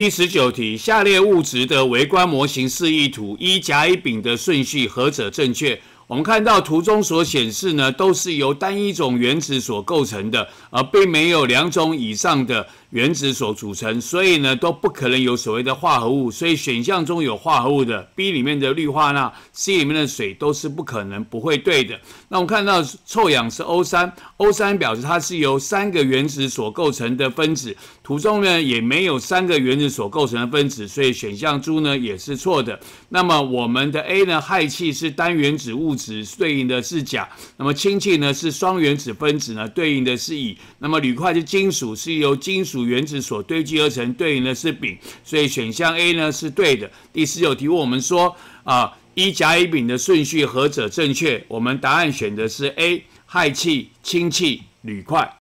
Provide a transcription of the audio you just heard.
第十九题，下列物质的微观模型示意图，一甲、乙、丙的顺序何者正确？我们看到图中所显示呢，都是由单一种原子所构成的，而并没有两种以上的。原子所组成，所以呢都不可能有所谓的化合物，所以选项中有化合物的 B 里面的氯化钠、C 里面的水都是不可能不会对的。那我们看到臭氧是 O 三，O 三表示它是由三个原子所构成的分子。图中呢也没有三个原子所构成的分子，所以选项中呢也是错的。那么我们的 A 呢，氦气是单原子物质，对应的是甲。那么氢气呢是双原子分子呢，对应的是乙。那么铝块是金属，是由金属。原子所堆积而成，对应的是丙，所以选项 A 呢是对的。第十九题，问我们说啊，一甲乙丙的顺序何者正确？我们答案选的是 A，氦气、氢气、铝块。